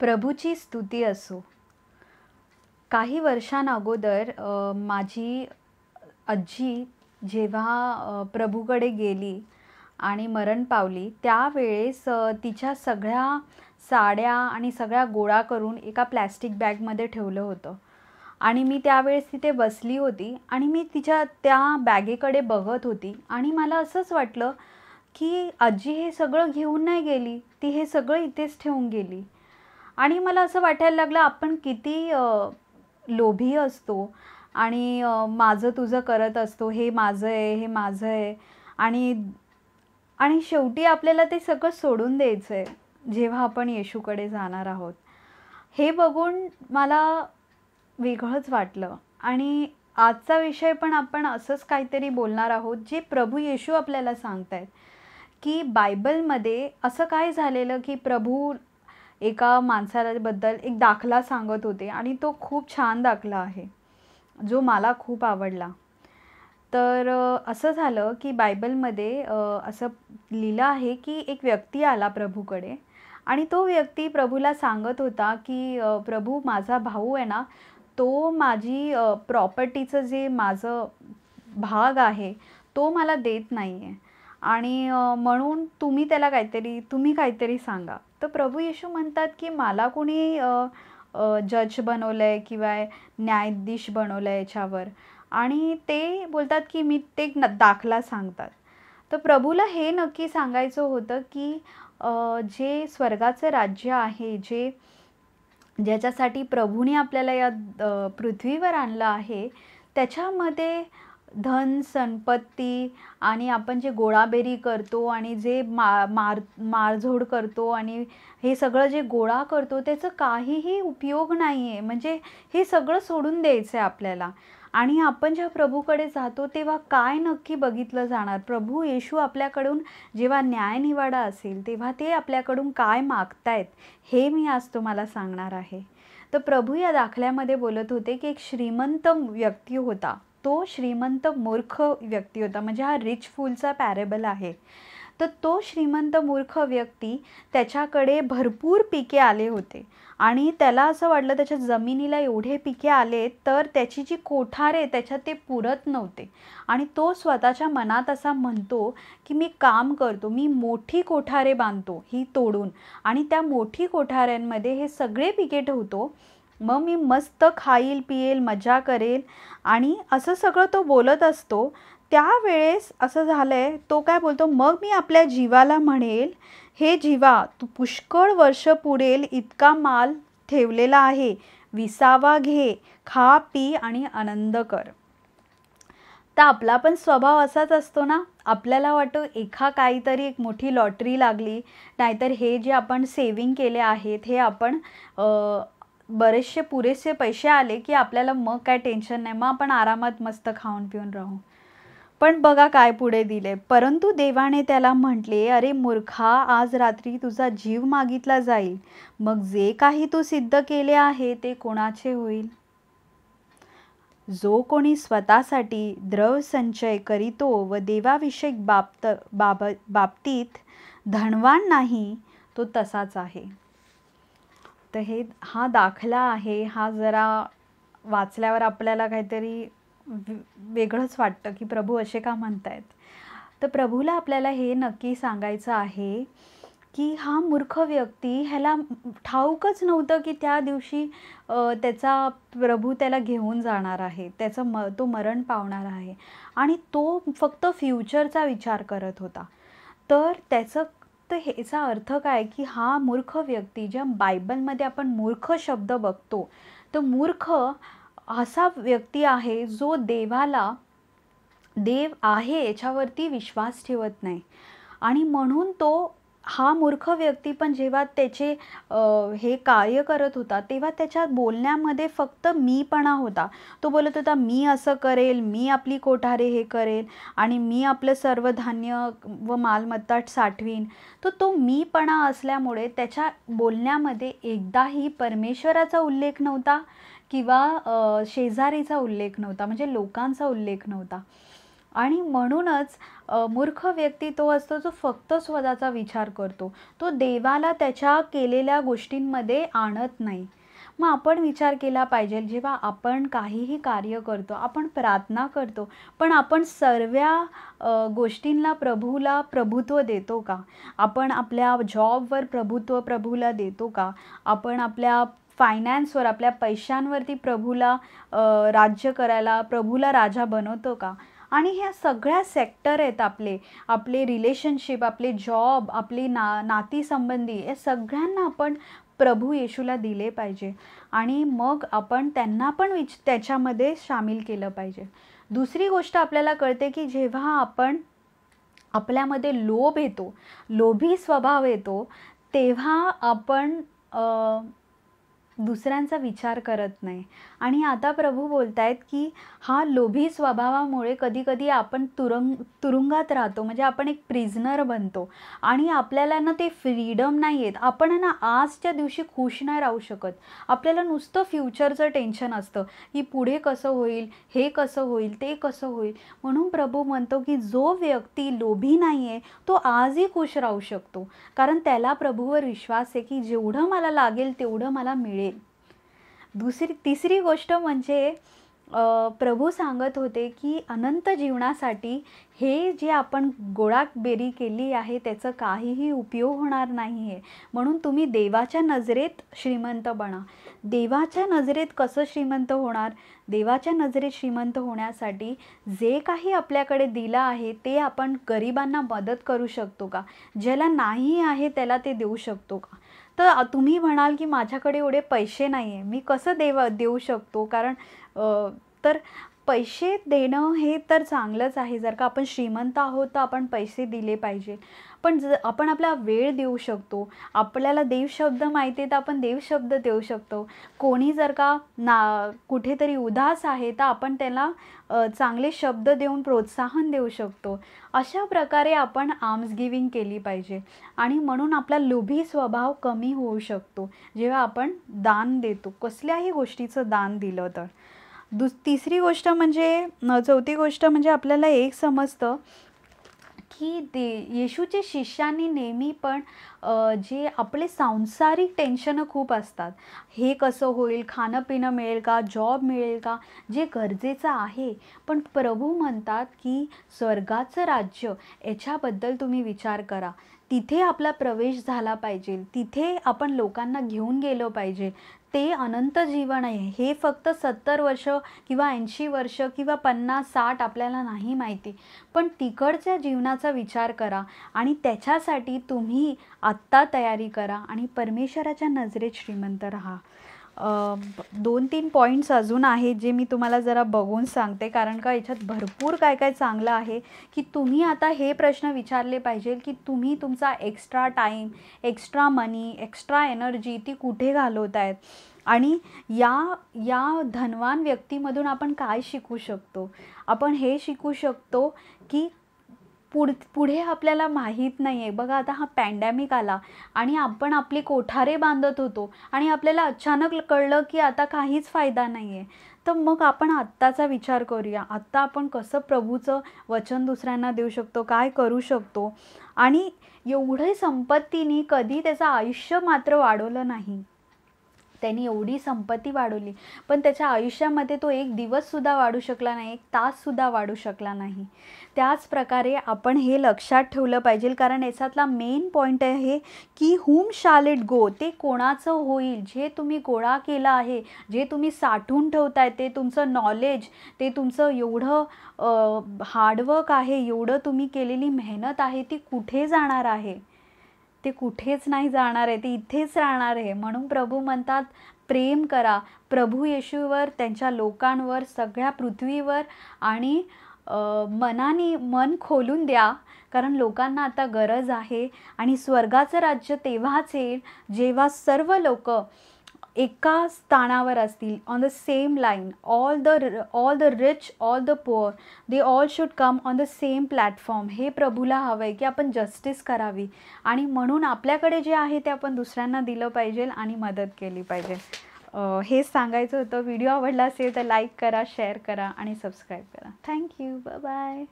प्रभूची स्तुती असो काही वर्षांअगोदर माझी आजी जेव्हा प्रभूकडे गेली आणि मरण पावली त्यावेळेस तिच्या सगळ्या साड्या आणि सगळ्या गोळा करून एका प्लॅस्टिक बॅगमध्ये ठेवलं होतं आणि मी त्यावेळेस तिथे बसली होती आणि मी तिच्या त्या बॅगेकडे बघत होती आणि मला असंच वाटलं की आजी हे सगळं घेऊन नाही गेली ती हे सगळं इथेच ठेवून गेली आणि मला असं वाटायला लागलं आपण किती लोभी असतो आणि माझं तुझं करत असतो हे माझं आहे हे माझं आहे आणि आणि शेवटी आपल्याला ते सगळं सोडून द्यायचं आहे जेव्हा आपण येशूकडे जाणार आहोत हे बघून मला वेगळंच वाटलं आणि आजचा विषय पण आपण असंच काहीतरी बोलणार आहोत जे प्रभू येशू आपल्याला आहेत की बायबलमध्ये असं काय झालेलं की प्रभू एका माणसाबद्दल एक दाखला सांगत होते आणि तो खूप छान दाखला आहे जो मला खूप आवडला तर असं झालं की बायबलमध्ये असं लिहिलं आहे की एक व्यक्ती आला प्रभूकडे आणि तो व्यक्ती प्रभूला सांगत होता की प्रभू माझा भाऊ आहे ना तो माझी प्रॉपर्टीचं जे माझं भाग आहे तो मला देत नाही आहे आणि म्हणून तुम्ही त्याला काहीतरी तुम्ही काहीतरी सांगा तर प्रभू येशू म्हणतात की मला कोणी जज बनवलं आहे किंवा न्यायाधीश बनवलं आहे याच्यावर आणि ते बोलतात की मी ते दाखला सांगतात तर प्रभूला हे नक्की सांगायचं होतं की जे स्वर्गाचं राज्य आहे जे ज्याच्यासाठी प्रभूने आपल्याला या पृथ्वीवर आणलं आहे त्याच्यामध्ये धन संपत्ती आणि आपण जे गोळाबेरी करतो आणि जे मा मार मारझोड करतो आणि हे सगळं जे गोळा करतो त्याचं काहीही उपयोग नाही आहे म्हणजे हे सगळं सोडून द्यायचं आहे आपल्याला आणि आपण जेव्हा प्रभूकडे जातो तेव्हा काय नक्की बघितलं जाणार प्रभू येशू आपल्याकडून जेव्हा न्यायनिवाडा असेल तेव्हा ते आपल्याकडून काय मागतायत हे मी आज तुम्हाला सांगणार आहे तर प्रभू या दाखल्यामध्ये बोलत होते की एक श्रीमंत व्यक्ती होता तो श्रीमंत मूर्ख व्यक्ती होता म्हणजे हा रिच फुलचा पॅरेबल आहे तर तो श्रीमंत मूर्ख व्यक्ती त्याच्याकडे भरपूर पिके आले होते आणि त्याला असं वाटलं त्याच्या जमिनीला एवढे पिके आले तर त्याची जी कोठारे त्याच्यात ते पुरत नव्हते आणि तो स्वतःच्या मनात असा म्हणतो की मी काम करतो मी मोठी कोठारे बांधतो ही तोडून आणि त्या मोठी कोठाऱ्यांमध्ये हे सगळे पिके ठेवतो मग मी मस्त खाईल पिएल मजा करेल आणि असं सगळं तो बोलत असतो त्यावेळेस असं झालं आहे तो काय बोलतो मग मी आपल्या जीवाला म्हणेल हे जीवा तू पुष्कळ वर्ष पुरेल इतका माल ठेवलेला आहे विसावा घे खा पी आणि आनंद कर तर आपला पण स्वभाव असाच असतो ना आपल्याला वाटतं एका काहीतरी एक मोठी लॉटरी लागली नाहीतर हे जे आपण सेविंग केले आहेत हे आपण बरेचसे पुरेसे पैसे आले की आपल्याला मग काय टेन्शन नाही मग आपण आरामात मस्त खाऊन पिऊन राहू पण बघा काय पुढे दिले परंतु देवाने त्याला म्हटले अरे मूर्खा आज रात्री तुझा जीव मागितला जाईल मग जे काही तू सिद्ध केले आहे ते कोणाचे होईल जो कोणी स्वतःसाठी द्रव संचय करीतो व देवाविषयक बाबत बाब बाबतीत धनवान नाही तो तसाच आहे तर हे हा दाखला आहे हा जरा वाचल्यावर आपल्याला काहीतरी वेगळंच वाटतं की प्रभू असे का म्हणतायत तर प्रभूला आपल्याला हे नक्की सांगायचं आहे की हा मूर्ख व्यक्ती ह्याला ठाऊकच नव्हतं की त्या दिवशी त्याचा प्रभू त्याला घेऊन जाणार आहे त्याचं म तो मरण पावणार आहे आणि तो फक्त फ्युचरचा विचार करत होता तर त्याचं तर ह्याचा अर्थ काय की हा मूर्ख व्यक्ती ज्या बायबलमध्ये आपण मूर्ख शब्द बघतो तर मूर्ख असा व्यक्ती आहे जो देवाला देव आहे याच्यावरती विश्वास ठेवत नाही आणि म्हणून तो हा मूर्ख व्यक्ती पण जेव्हा त्याचे हे कार्य करत होता तेव्हा त्याच्या बोलण्यामध्ये फक्त मीपणा होता तो बोलत होता मी असं करेल मी आपली कोठारे हे करेल आणि मी आपलं सर्व धान्य व मालमत्ता साठवीन तर तो, तो मीपणा असल्यामुळे त्याच्या बोलण्यामध्ये एकदाही परमेश्वराचा उल्लेख नव्हता किंवा शेजारीचा उल्लेख नव्हता म्हणजे लोकांचा उल्लेख नव्हता आणि म्हणूनच मूर्ख व्यक्ती तो असतो जो फक्त स्वतःचा विचार करतो तो देवाला त्याच्या केलेल्या गोष्टींमध्ये आणत नाही मग आपण विचार केला पाहिजे जेव्हा आपण काहीही कार्य करतो आपण प्रार्थना करतो पण आपण सर्व गोष्टींना प्रभूला प्रभुत्व देतो का आपण आपल्या जॉबवर प्रभुत्व प्रभूला देतो का आपण आपल्या फायनान्सवर आपल्या पैशांवरती प्रभूला राज्य करायला प्रभूला राजा बनवतो का आणि ह्या सगळ्या सेक्टर आहेत आपले आपले रिलेशनशिप आपले जॉब आपली ना नातीसंबंधी या सगळ्यांना आपण प्रभू येशूला दिले पाहिजे आणि मग आपण त्यांना पण विच त्याच्यामध्ये सामील केलं पाहिजे दुसरी गोष्ट आपल्याला कळते की जेव्हा आपण आपल्यामध्ये लोभ येतो लोभी स्वभाव येतो तेव्हा आपण दुसऱ्यांचा विचार करत नाही आणि आता प्रभू बोलत आहेत की हा लोभी स्वभावामुळे कधीकधी आपण तुरुंग तुरुंगात राहतो म्हणजे आपण एक प्रिझनर बनतो आणि आपल्याला ना ते फ्रीडम नाही आहेत आपण ना आजच्या दिवशी खुश नाही राहू शकत आपल्याला नुसतं फ्युचरचं टेन्शन असतं की पुढे कसं होईल हे कसं होईल ते कसं होईल म्हणून प्रभू म्हणतो की जो व्यक्ती लोभी नाही आहे तो आजही खुश राहू शकतो कारण त्याला प्रभूवर विश्वास आहे की जेवढं मला लागेल तेवढं मला मिळेल दुसरी तिसरी गोष्ट म्हणजे प्रभू सांगत होते की अनंत जीवनासाठी हे जे आपण बेरी केली आहे त्याचं काहीही उपयोग होणार नाही आहे म्हणून तुम्ही देवाच्या नजरेत श्रीमंत बना देवाच्या नजरेत कसं श्रीमंत होणार देवाच्या नजरेत श्रीमंत होण्यासाठी जे काही आपल्याकडे दिलं आहे ते आपण गरिबांना मदत करू शकतो का ज्याला नाही आहे त्याला ते देऊ शकतो का तर तुम्ही म्हणाल की माझ्याकडे एवढे पैसे नाही आहे मी कसं देव देऊ शकतो कारण तर पैसे देणं हे तर चांगलंच आहे जर का आपण श्रीमंत आहोत तर आपण पैसे दिले पाहिजे पण ज आपण आपला वेळ देऊ शकतो आपल्याला देवशब्द माहिती आहे तर आपण देवशब्द देऊ शकतो कोणी जर का ना कुठेतरी उदास आहे तर आपण त्याला चांगले शब्द देऊन प्रोत्साहन देऊ शकतो अशा प्रकारे आपण आर्म्स गिविंग केली पाहिजे आणि म्हणून आपला लोभी स्वभाव कमी होऊ शकतो जेव्हा आपण दान देतो कसल्याही गोष्टीचं दान दिलं तर दुस तिसरी गोष्ट म्हणजे चौथी गोष्ट म्हणजे आपल्याला एक समजतं की दे येशूचे शिष्यांनी नेहमी पण जे आपले सांसारिक टेन्शनं खूप असतात हे कसं होईल खाणं पिणं मिळेल का जॉब मिळेल का जे गरजेचं आहे पण प्रभू म्हणतात की स्वर्गाचं राज्य याच्याबद्दल तुम्ही विचार करा तिथे आपला प्रवेश झाला पाहिजे तिथे आपण लोकांना घेऊन गेलो पाहिजे ते अनंत जीवन आहे हे फक्त सत्तर वर्ष किंवा ऐंशी वर्ष किंवा पन्नास साठ आपल्याला नाही माहिती पण तिकडच्या जीवनाचा विचार करा आणि त्याच्यासाठी तुम्ही आत्ता तयारी करा आणि परमेश्वराच्या नजरेत श्रीमंत राहा दोन तीन पॉईंट्स अजून आहेत जे मी तुम्हाला जरा बघून सांगते कारण का याच्यात भरपूर काय काय चांगलं आहे की तुम्ही आता हे प्रश्न विचारले पाहिजे की तुम्ही तुमचा extra time extra money extra energy ती कुठे घालवत आहेत आणि या या धनवान व्यक्तीमधून आपण काय शिकू शकतो आपण हे शिकू शकतो की पुढ पुढे आपल्याला माहीत नाही आहे बघा आता हा पॅन्डॅमिक आला आणि आपण आपली कोठारे बांधत होतो आणि आपल्याला अचानक कळलं की आता काहीच फायदा नाही आहे तर मग आपण आत्ताचा विचार करूया आत्ता आपण कसं प्रभूचं वचन दुसऱ्यांना देऊ शकतो काय करू शकतो आणि एवढे संपत्तीने कधी त्याचं आयुष्य मात्र वाढवलं नाही त्यांनी एवढी संपत्ती वाढवली पण त्याच्या आयुष्यामध्ये तो एक दिवससुद्धा वाढू शकला नाही एक ताससुद्धा वाढू शकला नाही त्याच प्रकारे आपण हे लक्षात ठेवलं पाहिजे कारण याच्यातला मेन पॉईंट आहे की हुम शाल इट गो ते कोणाचं होईल जे तुम्ही गोळा केला आहे जे तुम्ही साठवून ठेवताय ते तुमचं नॉलेज ते तुमचं एवढं हार्डवर्क आहे एवढं तुम्ही केलेली मेहनत आहे ती कुठे जाणार आहे ते कुठेच नाही जाणार आहे ते इथेच राहणार आहे म्हणून प्रभू म्हणतात प्रेम करा प्रभू येशूवर त्यांच्या लोकांवर सगळ्या पृथ्वीवर आणि मनाने मन खोलून द्या कारण लोकांना आता गरज आहे आणि स्वर्गाचं राज्य तेव्हाच येईल जेव्हा सर्व लोक एका स्थानावर असतील on the same line all the all the rich all the poor they all should come on the same platform हे प्रभूला हवं आहे की आपण जस्टिस करावी आणि म्हणून आपल्याकडे जे आहे ते आपण दुसऱ्यांना दिलं पाहिजे आणि मदत केली पाहिजे हेच सांगायचं होतं व्हिडिओ आवडला असेल तर लाईक करा शेअर करा आणि सबस्क्राईब करा थँक्यू बाय